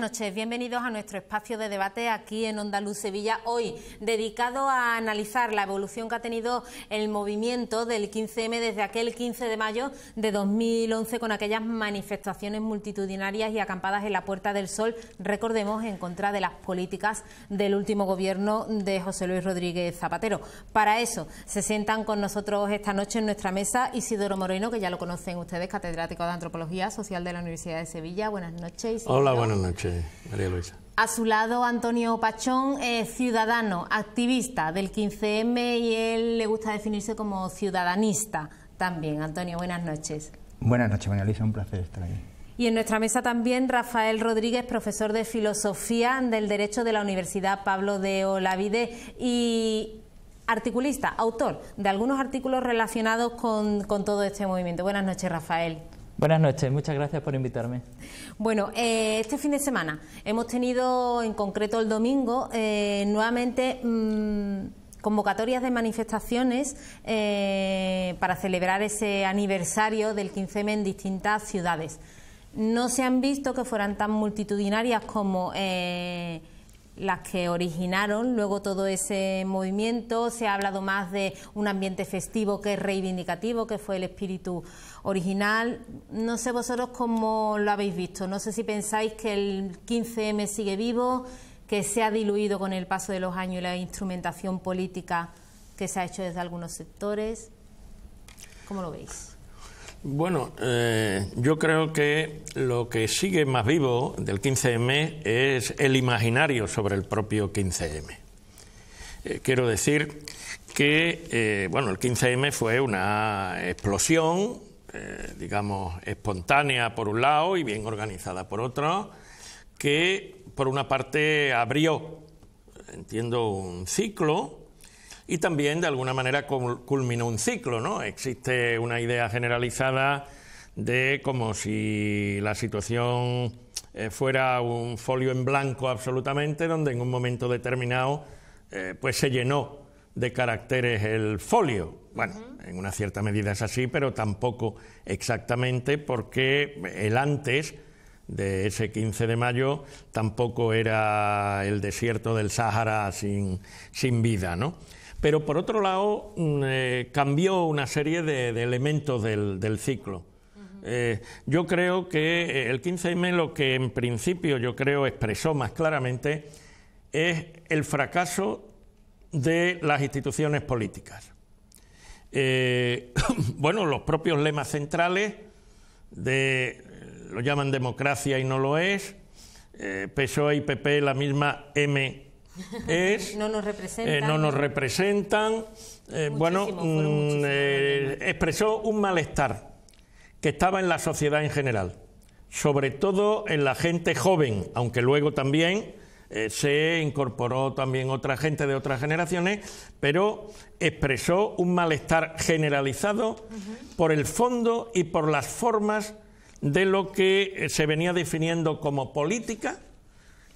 Buenas noches. Bienvenidos a nuestro espacio de debate aquí en Onda Luz Sevilla, hoy dedicado a analizar la evolución que ha tenido el movimiento del 15M desde aquel 15 de mayo de 2011 con aquellas manifestaciones multitudinarias y acampadas en la Puerta del Sol, recordemos, en contra de las políticas del último gobierno de José Luis Rodríguez Zapatero. Para eso se sientan con nosotros esta noche en nuestra mesa Isidoro Moreno, que ya lo conocen ustedes, catedrático de Antropología Social de la Universidad de Sevilla. Buenas noches. Hola, buenas noches. María A su lado, Antonio Pachón, ciudadano, activista del 15M y él le gusta definirse como ciudadanista también. Antonio, buenas noches. Buenas noches, María Luisa, un placer estar aquí. Y en nuestra mesa también Rafael Rodríguez, profesor de Filosofía del Derecho de la Universidad Pablo de Olavide y articulista, autor de algunos artículos relacionados con, con todo este movimiento. Buenas noches, Rafael. Buenas noches, muchas gracias por invitarme. Bueno, eh, este fin de semana hemos tenido, en concreto el domingo, eh, nuevamente mm, convocatorias de manifestaciones eh, para celebrar ese aniversario del 15M en distintas ciudades. No se han visto que fueran tan multitudinarias como las que originaron luego todo ese movimiento. Se ha hablado más de un ambiente festivo que es reivindicativo, que fue el espíritu original. No sé vosotros cómo lo habéis visto. No sé si pensáis que el 15M sigue vivo, que se ha diluido con el paso de los años y la instrumentación política que se ha hecho desde algunos sectores. ¿Cómo lo veis? Bueno, eh, yo creo que lo que sigue más vivo del 15M es el imaginario sobre el propio 15M. Eh, quiero decir que, eh, bueno, el 15M fue una explosión, digamos, espontánea por un lado y bien organizada por otro, que por una parte abrió, entiendo, un ciclo y también de alguna manera culminó un ciclo, ¿no? Existe una idea generalizada de como si la situación eh, fuera un folio en blanco absolutamente, donde en un momento determinado eh, pues se llenó de caracteres el folio. Bueno, en una cierta medida es así, pero tampoco exactamente porque el antes de ese 15 de mayo tampoco era el desierto del Sahara sin, sin vida, ¿no? Pero por otro lado, mm, eh, cambió una serie de, elementos del, ciclo. Eh, yo creo que eh, el 15M lo que en principio yo creo expresó más claramente es el fracaso de las instituciones políticas. bueno, los propios lemas centrales de lo llaman democracia y no lo es, PSOE y PP la misma M no nos representan. Eh, eh, bueno, mm, eh, expresó un malestar que estaba en la sociedad en general, sobre todo en la gente joven, aunque luego también se incorporó también otra gente de otras generaciones, pero expresó un malestar generalizado por el fondo y por las formas de lo que se venía definiendo como política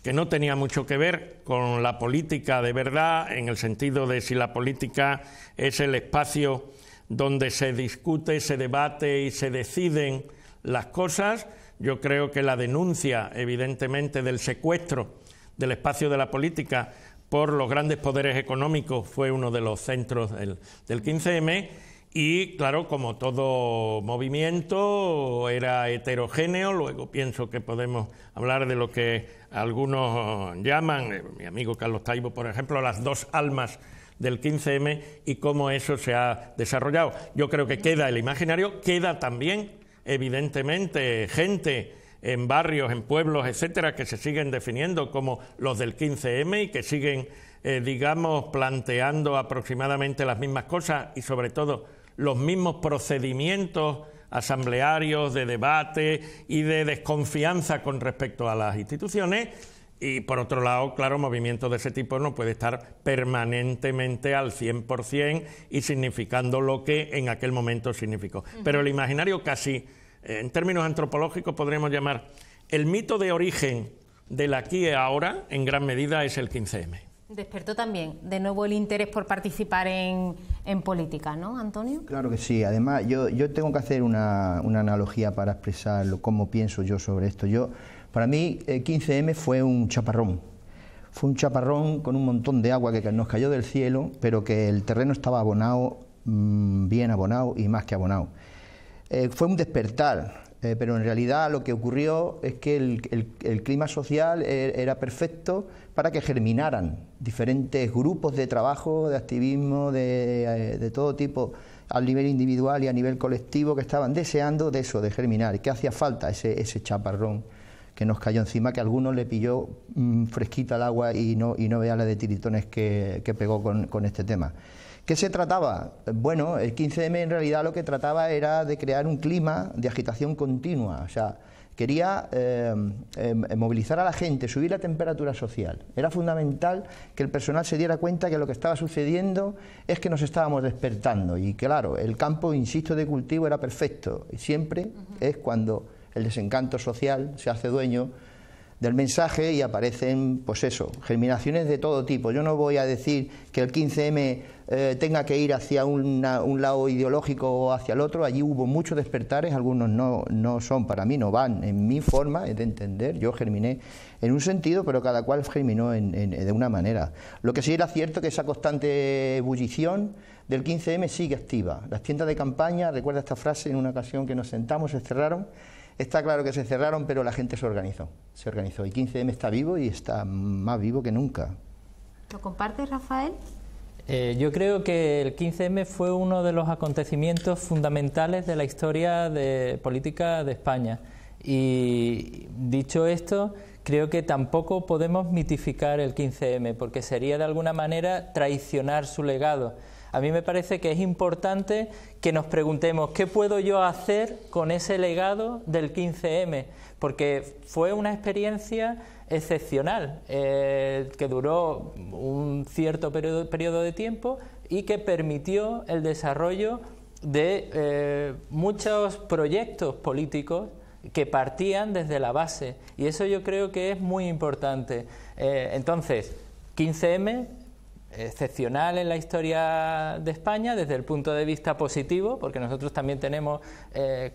que no tenía mucho que ver con la política de verdad, en el sentido de si la política es el espacio donde se discute, se debate y se deciden las cosas. Yo creo que la denuncia, evidentemente, del secuestro del espacio de la política por los grandes poderes económicos fue uno de los centros del, del 15M y claro, como todo movimiento era heterogéneo, luego pienso que podemos hablar de lo que algunos llaman, eh, mi amigo Carlos Taibo, por ejemplo, las dos almas del 15M y cómo eso se ha desarrollado. Yo creo que queda el imaginario, queda también, evidentemente, gente en barrios, en pueblos, etcétera, que se siguen definiendo como los del 15M y que siguen, eh, digamos, planteando aproximadamente las mismas cosas y sobre todo los mismos procedimientos asamblearios, de debate y de desconfianza con respecto a las instituciones. Y por otro lado, claro, movimientos de ese tipo no puede estar permanentemente al 100% y significando lo que en aquel momento significó. Pero el imaginario casi, eh, en términos antropológicos podríamos llamar, el mito de origen del aquí y ahora en gran medida es el 15M. Despertó también de nuevo el interés por participar en, política, ¿no, Antonio? Claro que sí. Además, yo, tengo que hacer una, analogía para expresar cómo pienso yo sobre esto. Yo, para mí, 15M eh, fue un chaparrón. Fue un chaparrón con un montón de agua que nos cayó del cielo, pero que el terreno estaba abonado, mm, bien abonado y más que abonado. Eh, fue un despertar eh, pero en realidad lo que ocurrió es que el, clima social e, era perfecto para que germinaran diferentes grupos de trabajo, de activismo, eh, de, todo tipo, a nivel individual y a nivel colectivo, que estaban deseando de eso, de germinar, que hacía falta ese, chaparrón que nos cayó encima, que a algunos le pilló mm, fresquita el agua y no, y no vea la de tiritones que, pegó con este tema. ¿Qué se trataba? Bueno, el 15M en realidad lo que trataba era de crear un clima de agitación continua, o sea, quería eh, em, em, movilizar a la gente, subir la temperatura social. Era fundamental que el personal se diera cuenta que lo que estaba sucediendo es que nos estábamos despertando. Y claro, el campo, insisto, de cultivo era perfecto. Y siempre es cuando el desencanto social se hace dueño del mensaje y aparecen, pues eso, germinaciones de todo tipo. Yo no voy a decir que el 15M eh, tenga que ir hacia un lado ideológico o hacia el otro. Allí hubo muchos despertares, algunos no, son para mí, no van en mi forma de entender. Yo germiné en un sentido, pero cada cual germinó de una manera. Lo que sí era cierto que esa constante ebullición del 15M sigue activa. Las tiendas de campaña, recuerda esta frase, en una ocasión que nos sentamos, se cerraron Está claro que se cerraron, pero la gente se organizó. Se organizó. Y 15M está vivo y está más vivo que nunca. ¿Lo compartes, Rafael? Eh, yo creo que el 15M fue uno de los acontecimientos fundamentales de la historia de política de España. Y dicho esto, creo que tampoco podemos mitificar el 15M, porque sería de alguna manera traicionar su legado a mí me parece que es importante que nos preguntemos qué puedo yo hacer con ese legado del 15M, porque fue una experiencia excepcional eh, que duró un cierto periodo, de tiempo y que permitió el desarrollo de eh, muchos proyectos políticos que partían desde la base y eso yo creo que es muy importante. Eh, entonces, 15M excepcional en la historia de España desde el punto de vista positivo, porque nosotros también tenemos eh,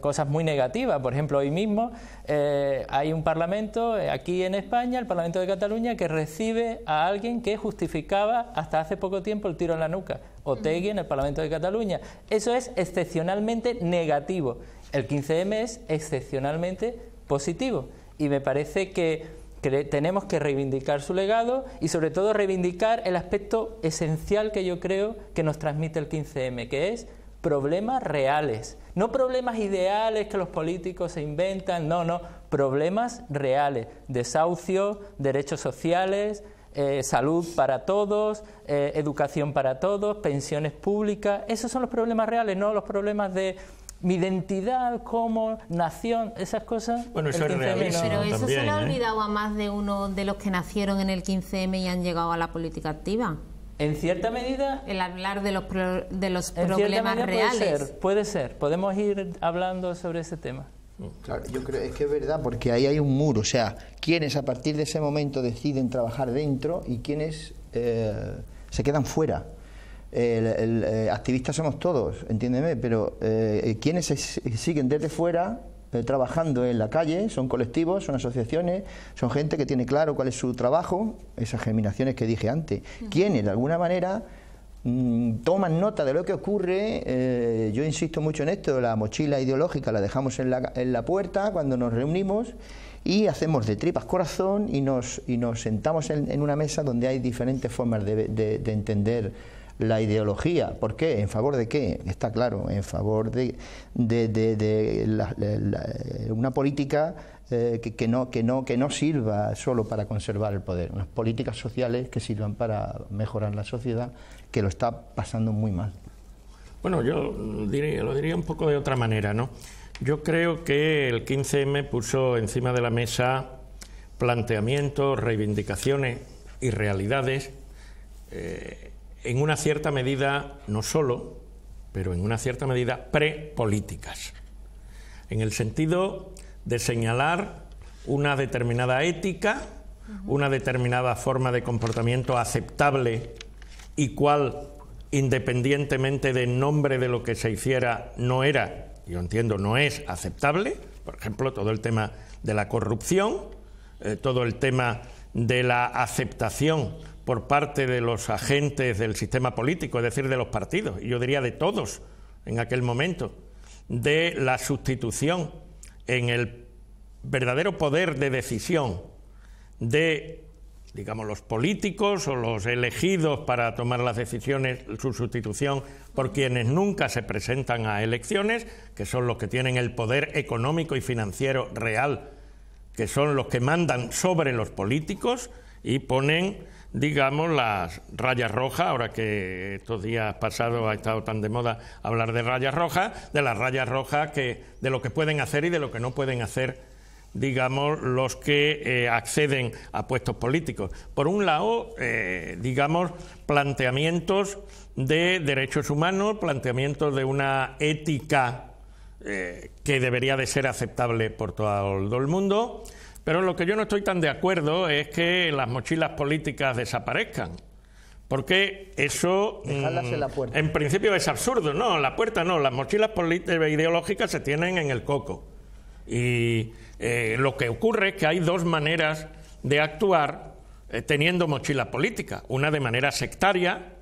cosas muy negativas. Por ejemplo, hoy mismo eh, hay un parlamento eh, aquí en España, el Parlamento de Cataluña, que recibe a alguien que justificaba hasta hace poco tiempo el tiro en la nuca, Otegui en el Parlamento de Cataluña. Eso es excepcionalmente negativo. El 15M es excepcionalmente positivo. Y me parece que que tenemos que reivindicar su legado y sobre todo reivindicar el aspecto esencial que yo creo que nos transmite el 15M, que es problemas reales, no problemas ideales que los políticos se inventan, no, no, problemas reales, desahucios, derechos sociales, eh, salud para todos, eh, educación para todos, pensiones públicas, esos son los problemas reales, no los problemas de mi identidad como nación, esas cosas. Bueno, eso es realismo, Pero eso se le ha ¿eh? olvidado a más de uno de los que nacieron en el 15M y han llegado a la política activa. En cierta medida. El hablar de los, de los problemas reales. Puede ser, puede ser. Podemos ir hablando sobre ese tema. Claro, yo creo es que es verdad, porque ahí hay un muro. O sea, quienes a partir de ese momento deciden trabajar dentro y quienes eh, se quedan fuera. Eh, activistas somos todos, entiéndeme, pero eh, quienes siguen desde fuera eh, trabajando en la calle son colectivos, son asociaciones, son gente que tiene claro cuál es su trabajo, esas germinaciones que dije antes, quienes de alguna manera mm, toman nota de lo que ocurre, yo insisto mucho en esto, la mochila ideológica la dejamos en la, puerta cuando nos reunimos y hacemos de tripas corazón y nos, nos sentamos en, una mesa donde hay diferentes formas de entender la ideología. ¿Por qué? ¿En favor de qué? Está claro, en favor de, una política eh, que, no, que, no, que no sirva solo para conservar el poder, unas políticas sociales que sirvan para mejorar la sociedad, que lo está pasando muy mal. Bueno, yo diría, lo diría un poco de otra manera, ¿no? Yo creo que el 15M puso encima de la mesa planteamientos, reivindicaciones y realidades eh, en una cierta medida, no solo, pero en una cierta medida prepolíticas, en el sentido de señalar una determinada ética, una determinada forma de comportamiento aceptable y cual, independientemente del nombre de lo que se hiciera, no era, yo entiendo, no es aceptable, por ejemplo, todo el tema de la corrupción, eh, todo el tema de la aceptación por parte de los agentes del sistema político, es decir, de los partidos, y yo diría de todos en aquel momento, de la sustitución en el verdadero poder de decisión de, digamos, los políticos o los elegidos para tomar las decisiones, su sustitución por quienes nunca se presentan a elecciones, que son los que tienen el poder económico y financiero real, que son los que mandan sobre los políticos y ponen digamos, las rayas rojas, ahora que estos días pasados ha estado tan de moda hablar de rayas rojas, de las rayas rojas, que, de lo que pueden hacer y de lo que no pueden hacer, digamos, los que eh, acceden a puestos políticos. Por un lado, eh, digamos, planteamientos de derechos humanos, planteamientos de una ética eh, que debería de ser aceptable por todo el mundo, pero lo que yo no estoy tan de acuerdo es que las mochilas políticas desaparezcan. Porque eso, mm, en, principio, es absurdo. No, la puerta no. Las mochilas e ideológicas se tienen en el coco. Y eh, lo que ocurre es que hay dos maneras de actuar eh, teniendo mochilas políticas. Una de manera sectaria,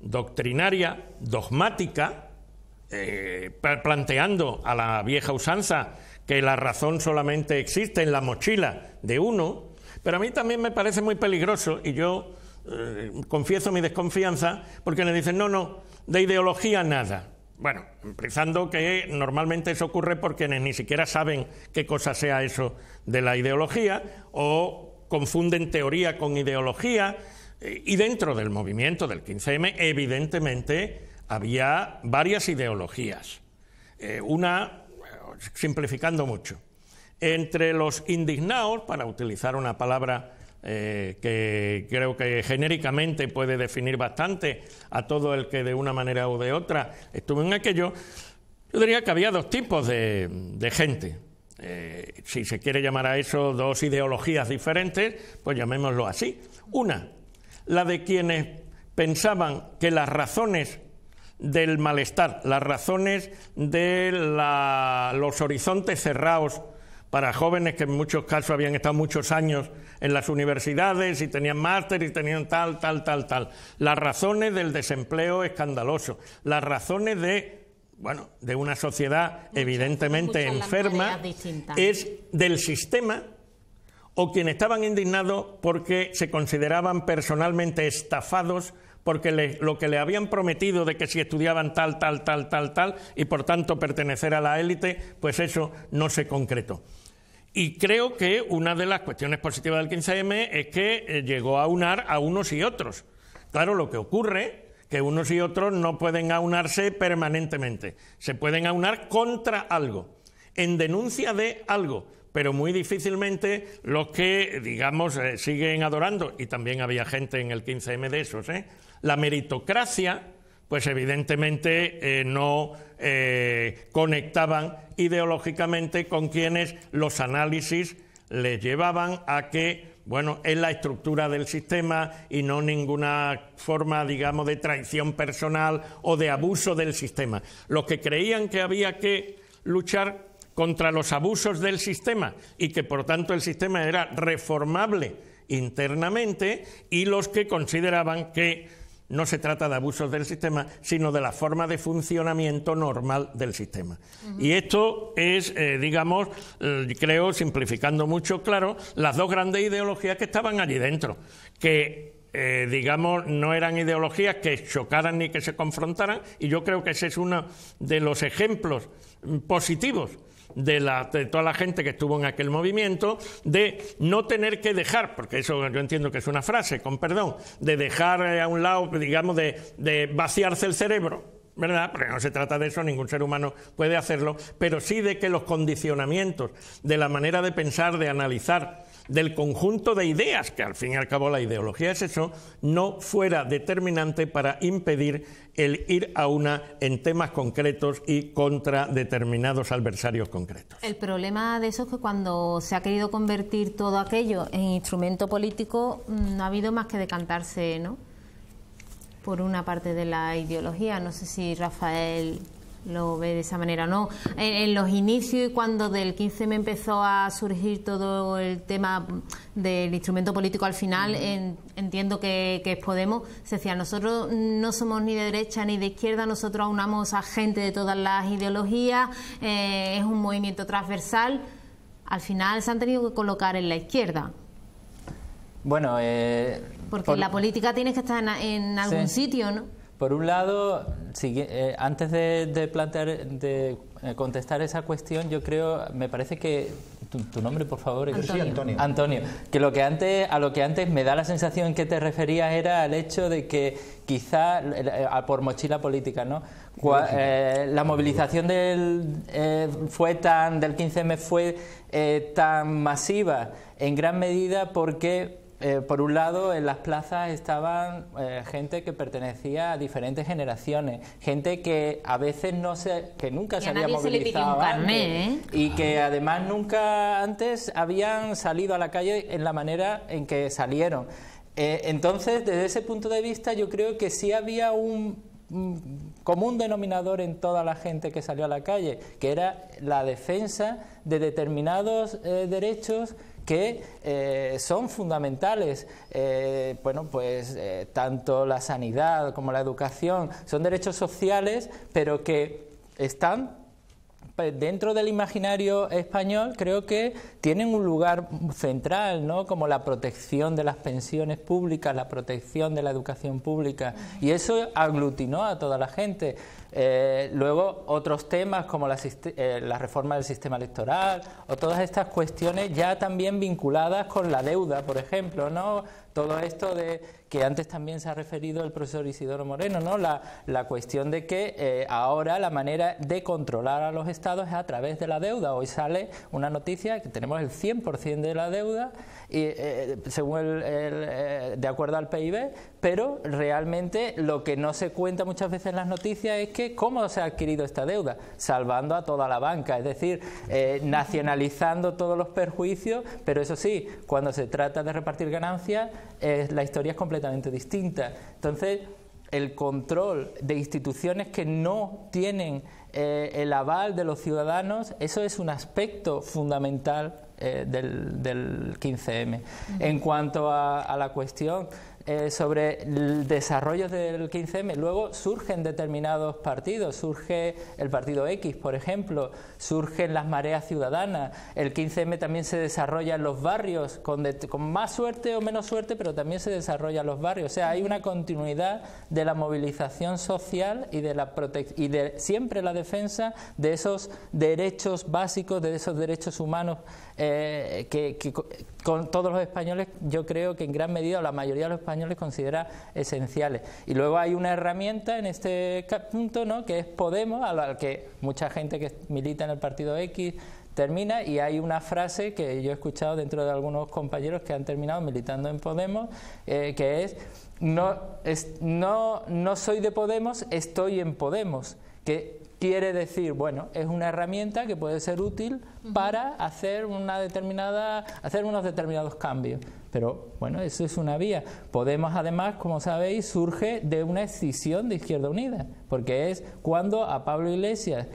doctrinaria, dogmática, eh, planteando a la vieja usanza que la razón solamente existe en la mochila de uno, pero a mí también me parece muy peligroso y yo eh, confieso mi desconfianza porque me dicen, no, no, de ideología nada. Bueno, pensando que normalmente eso ocurre por quienes ni siquiera saben qué cosa sea eso de la ideología o confunden teoría con ideología y dentro del movimiento del 15M evidentemente había varias ideologías. Eh, una simplificando mucho. Entre los indignados, para utilizar una palabra eh, que creo que genéricamente puede definir bastante a todo el que de una manera u de otra estuvo en aquello, yo diría que había dos tipos de, de gente. Eh, si se quiere llamar a eso dos ideologías diferentes, pues llamémoslo así. Una, la de quienes pensaban que las razones del malestar, las razones de los horizontes cerrados para jóvenes que en muchos casos habían estado muchos años en las universidades y tenían máster y tenían tal, tal, tal, tal. Las razones del desempleo escandaloso, las razones de, bueno, de una sociedad evidentemente enferma, es del sistema o quienes estaban indignados porque se consideraban personalmente estafados porque lo que le habían prometido de que si estudiaban tal, tal, tal, tal, tal, y por tanto pertenecer a la élite, pues eso no se concretó. Y creo que una de las cuestiones positivas del 15M es que eh, llegó a unar a unos y otros. Claro, lo que ocurre que unos y otros no pueden aunarse permanentemente, se pueden aunar contra algo, en denuncia de algo, pero muy difícilmente los que, digamos, eh, siguen adorando, y también había gente en el 15M de esos, ¿eh? La meritocracia, pues evidentemente eh, no eh, conectaban ideológicamente con quienes los análisis les llevaban a que, bueno, es la estructura del sistema y no ninguna forma, digamos, de traición personal o de abuso del sistema. Los que creían que había que luchar contra los abusos del sistema y que por tanto el sistema era reformable internamente y los que consideraban que no se trata de abusos del sistema, sino de la forma de funcionamiento normal del sistema. Y esto es, eh, digamos, eh, creo, simplificando mucho, claro, las dos grandes ideologías que estaban allí dentro, que eh, digamos, no eran ideologías que chocaran ni que se confrontaran, y yo creo que ese es uno de los ejemplos mm, positivos de, toda la gente que estuvo en aquel movimiento, de no tener que dejar, porque eso yo entiendo que es una frase, con perdón, de dejar eh, a un lado, digamos, de, de vaciarse el cerebro ¿verdad? Porque no se trata de eso, ningún ser humano puede hacerlo, pero sí de que los condicionamientos de la manera de pensar, de analizar, del conjunto de ideas, que al fin y al cabo la ideología es eso, no fuera determinante para impedir el ir a una en temas concretos y contra determinados adversarios concretos. El problema de eso es que cuando se ha querido convertir todo aquello en instrumento político, mm, no ha habido más que decantarse, ¿no? por una parte de la ideología. No sé si Rafael lo ve de esa manera o no. En, los inicios y cuando del 15 me empezó a surgir todo el tema del instrumento político al final, entiendo que, es Podemos, se decía, nosotros no somos ni de derecha ni de izquierda, nosotros aunamos a gente de todas las ideologías, eh, es un movimiento transversal. Al final se han tenido que colocar en la izquierda. Bueno, eh, porque la política tiene que estar en, algún sitio, ¿no? Por un lado, eh, antes de, plantear, de eh, contestar esa cuestión, yo creo, me parece que tu, nombre, por favor, Antonio. Antonio. Antonio. Que lo que antes, a lo que antes me da la sensación que te referías era al hecho de que quizá eh, por mochila política, ¿no? la movilización del fue tan del 15M fue tan masiva en gran medida porque eh, por un lado, en las plazas estaban eh, gente que pertenecía a diferentes generaciones, gente que a veces no se, que nunca se había movilizado, ¿eh? y que además nunca antes habían salido a la calle en la manera en que salieron. entonces, desde ese punto de vista, yo creo que sí había un común denominador en toda la gente que salió a la calle, que era la defensa de determinados derechos que eh, son fundamentales. Eh, bueno, pues eh, tanto la sanidad como la educación son derechos sociales, pero que están dentro del imaginario español creo que tienen un lugar central, ¿no? Como la protección de las pensiones públicas, la protección de la educación pública. Y eso aglutinó a toda la gente. Eh, luego otros temas como la, eh, la, reforma del sistema electoral o todas estas cuestiones ya también vinculadas con la deuda, por ejemplo, ¿no? todo esto de que antes también se ha referido el profesor Isidoro Moreno, ¿no? la, cuestión de que eh, ahora la manera de controlar a los estados es a través de la deuda. Hoy sale una noticia que tenemos el 100% de la deuda, y, eh, según el, eh, de acuerdo al PIB, pero realmente lo que no se cuenta muchas veces en las noticias es que cómo se ha adquirido esta deuda, salvando a toda la banca, es decir, nacionalizando todos los perjuicios, pero eso sí, cuando se trata de repartir ganancias, la historia es completamente distinta. Entonces, el control de instituciones que no tienen eh, el aval de los ciudadanos, eso es un aspecto fundamental eh, del, 15M. En cuanto a, la cuestión eh, sobre el desarrollo del 15M. Luego surgen determinados partidos, surge el Partido X, por ejemplo, surgen las mareas ciudadanas, el 15M también se desarrolla en los barrios, con, más suerte o menos suerte, pero también se desarrolla en los barrios. O sea, hay una continuidad de la movilización social y de la y de siempre la defensa de esos derechos básicos, de esos derechos humanos eh, que con todos los españoles, yo creo que en gran medida la mayoría de los españoles considera esenciales. Y luego hay una herramienta en este punto, ¿no? que es Podemos, a la que mucha gente que milita en el partido X termina y hay una frase que yo he escuchado dentro de algunos compañeros que han terminado militando en Podemos, eh, que es no, es no, no soy de Podemos, estoy en Podemos, que quiere decir, bueno, es una herramienta que puede ser útil para hacer, una determinada, hacer unos determinados cambios. Pero bueno, eso es una vía. Podemos además, como sabéis, surge de una escisión de Izquierda Unida, porque es cuando a Pablo Iglesias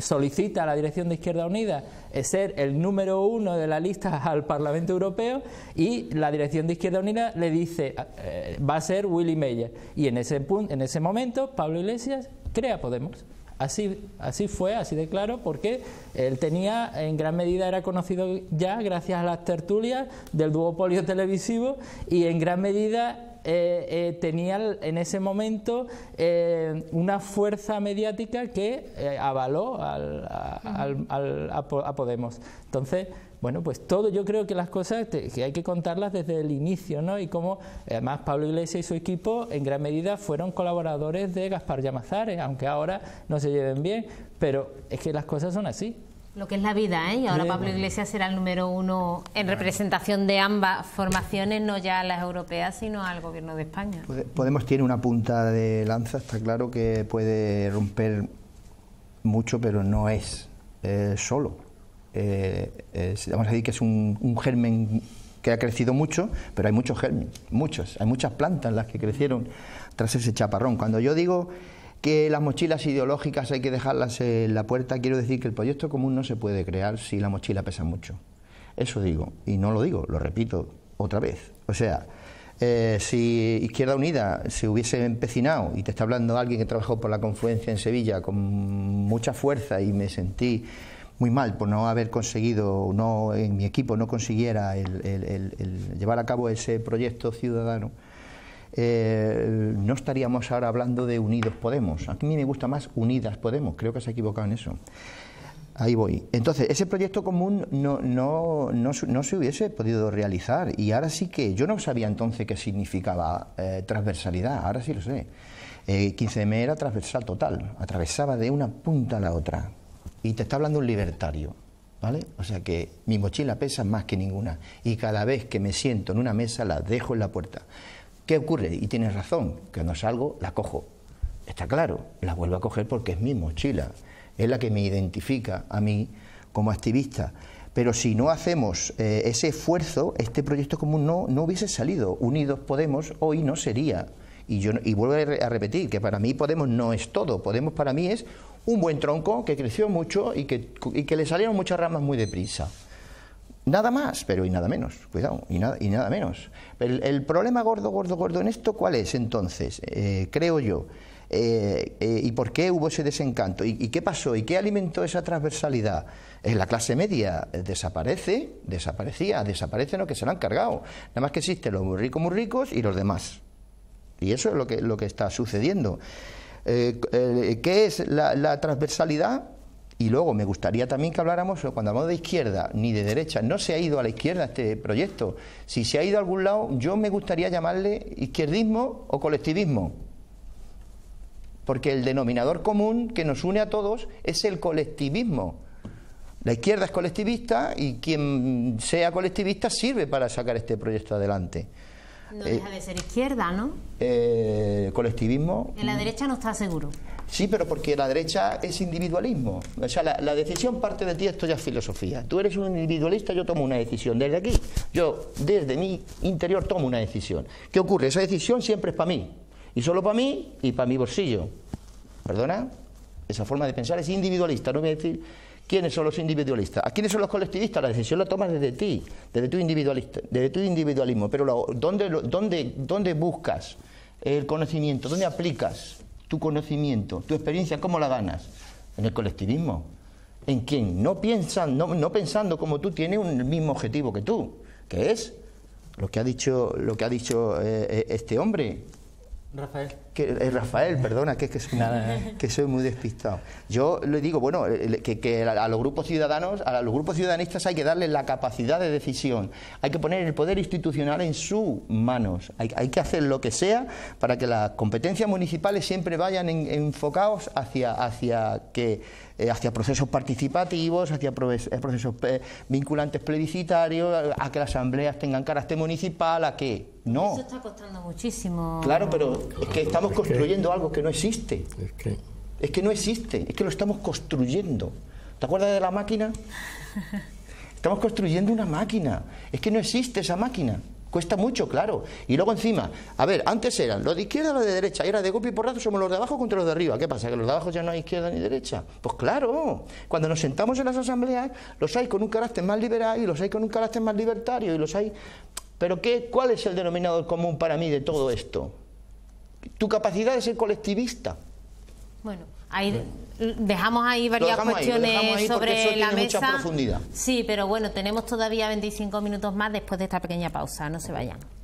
solicita a la dirección de Izquierda Unida eh, ser el número uno de la lista al Parlamento Europeo y la dirección de Izquierda Unida le dice eh, va a ser Willy Meyer. Y en ese, punto, en ese momento Pablo Iglesias crea Podemos. Así, así fue, así de claro, porque él tenía, en gran medida era conocido ya gracias a las tertulias del duopolio televisivo y en gran medida eh, eh, tenía en ese momento eh, una fuerza mediática que avaló al, al, a Podemos. Entonces, bueno, pues todo yo creo que las cosas que hay que contarlas desde el inicio, ¿no? Y como además Pablo Iglesias y su equipo en gran medida fueron colaboradores de Gaspar Llamazares, aunque ahora no se lleven bien, pero es que las cosas son así. Lo que es la vida, ¿eh? Y ahora Pablo Iglesias será el número uno en representación de ambas formaciones, no ya a las europeas, sino al gobierno de España. Podemos tiene una punta de lanza, está claro que puede romper mucho, pero no es eh, solo. Eh, vamos a decir que es un, germen que ha crecido mucho, pero hay muchos germen, muchos, hay muchas plantas las que crecieron tras ese chaparrón. Cuando yo digo que las mochilas ideológicas hay que dejarlas en la puerta, quiero decir que el proyecto común no se puede crear si la mochila pesa mucho. Eso digo, y no lo digo, lo repito otra vez. O sea, eh, si Izquierda Unida se hubiese empecinado, y te está hablando alguien que trabajó por la confluencia en Sevilla con mucha fuerza y me sentí muy mal por no haber conseguido, no en mi equipo no consiguiera el, llevar a cabo ese proyecto ciudadano, eh, no estaríamos ahora hablando de Unidos Podemos. A mí me gusta más Unidas Podemos, creo que se ha equivocado en eso. Ahí voy. Entonces, ese proyecto común no, no, no, no, se hubiese podido realizar y ahora sí que yo no sabía entonces qué significaba eh, transversalidad, ahora sí lo sé. Eh, 15M era transversal total, atravesaba de una punta a la otra, y te está hablando un libertario, ¿vale? O sea que mi mochila pesa más que ninguna y cada vez que me siento en una mesa la dejo en la puerta. ¿Qué ocurre? Y tienes razón, que cuando salgo la cojo. Está claro, la vuelvo a coger porque es mi mochila, es la que me identifica a mí como activista. Pero si no hacemos eh, ese esfuerzo, este proyecto común no, no hubiese salido. Unidos Podemos hoy no sería. Y, yo, y vuelvo a repetir que para mí Podemos no es todo. Podemos para mí es un buen tronco que creció mucho y que, y que le salieron muchas ramas muy deprisa. Nada más, pero y nada menos, cuidado, y nada, y nada menos. El, problema gordo, gordo, gordo en esto, ¿cuál es entonces? Eh, creo yo. Eh, eh, y por qué hubo ese desencanto, ¿Y, qué pasó, y qué alimentó esa transversalidad. la clase media desaparece, desaparecía, desaparecen los que se la han cargado. Nada más que existen los muy ricos, muy ricos y los demás. Y eso es lo que, lo que está sucediendo. Eh, eh, qué es la, la transversalidad y luego me gustaría también que habláramos, cuando hablamos de izquierda ni de derecha, no se ha ido a la izquierda este proyecto. Si se ha ido a algún lado, yo me gustaría llamarle izquierdismo o colectivismo. Porque el denominador común que nos une a todos es el colectivismo. La izquierda es colectivista y quien sea colectivista sirve para sacar este proyecto adelante. No eh, deja de ser izquierda, ¿no? Eh, colectivismo. En la derecha no está seguro. Sí, pero porque la derecha es individualismo. O sea, la, decisión parte de ti, esto ya es filosofía. Tú eres un individualista, yo tomo una decisión. Desde aquí, yo desde mi interior tomo una decisión. ¿Qué ocurre? Esa decisión siempre es para mí. Y solo para mí y para mi bolsillo. ¿Perdona? Esa forma de pensar es individualista. No voy a decir ¿Quiénes son los individualistas? ¿A quiénes son los colectivistas? La decisión la tomas desde ti, desde tu, individualista, desde tu individualismo. Pero ¿dónde, buscas el conocimiento? ¿Dónde aplicas tu conocimiento, tu experiencia? ¿Cómo la ganas? En el colectivismo. ¿En quién? No, piensan, no, pensando como tú, tiene un, mismo objetivo que tú, que es lo que ha dicho, lo que ha dicho eh, eh, este hombre, Rafael. Que, eh, Rafael, perdona, que que soy, muy despistado. Yo le digo, bueno, eh, que, a los grupos ciudadanos, a los grupos ciudadanistas hay que darles la capacidad de decisión, hay que poner el poder institucional en sus manos, hay, que hacer lo que sea para que las competencias municipales siempre vayan enfocados hacia, hacia que eh, hacia procesos participativos, hacia eh, procesos eh, vinculantes plebiscitarios, a, que las asambleas tengan carácter municipal, a que no. Eso está costando muchísimo. Claro, pero es que estamos construyendo algo que no existe. que, es que no existe, es que lo estamos construyendo. ¿Te acuerdas de la máquina? Estamos construyendo una máquina. Es que no existe esa máquina. Cuesta mucho, claro. Y luego encima, a ver, antes eran los de izquierda y los de derecha, y de golpe y porrazo somos los de abajo contra los de arriba. ¿Qué pasa? ¿Que los de abajo ya no hay izquierda ni derecha? Pues claro, cuando nos sentamos en las asambleas, los hay con un carácter más liberal y los hay con un carácter más libertario y los hay... Pero qué, ¿cuál es el denominador común para mí de todo esto? Tu capacidad de ser colectivista. Bueno dejamos ahí varias cuestiones sobre la mesa. Sí, pero bueno, tenemos todavía 25 minutos más después de esta pequeña pausa. No se vayan.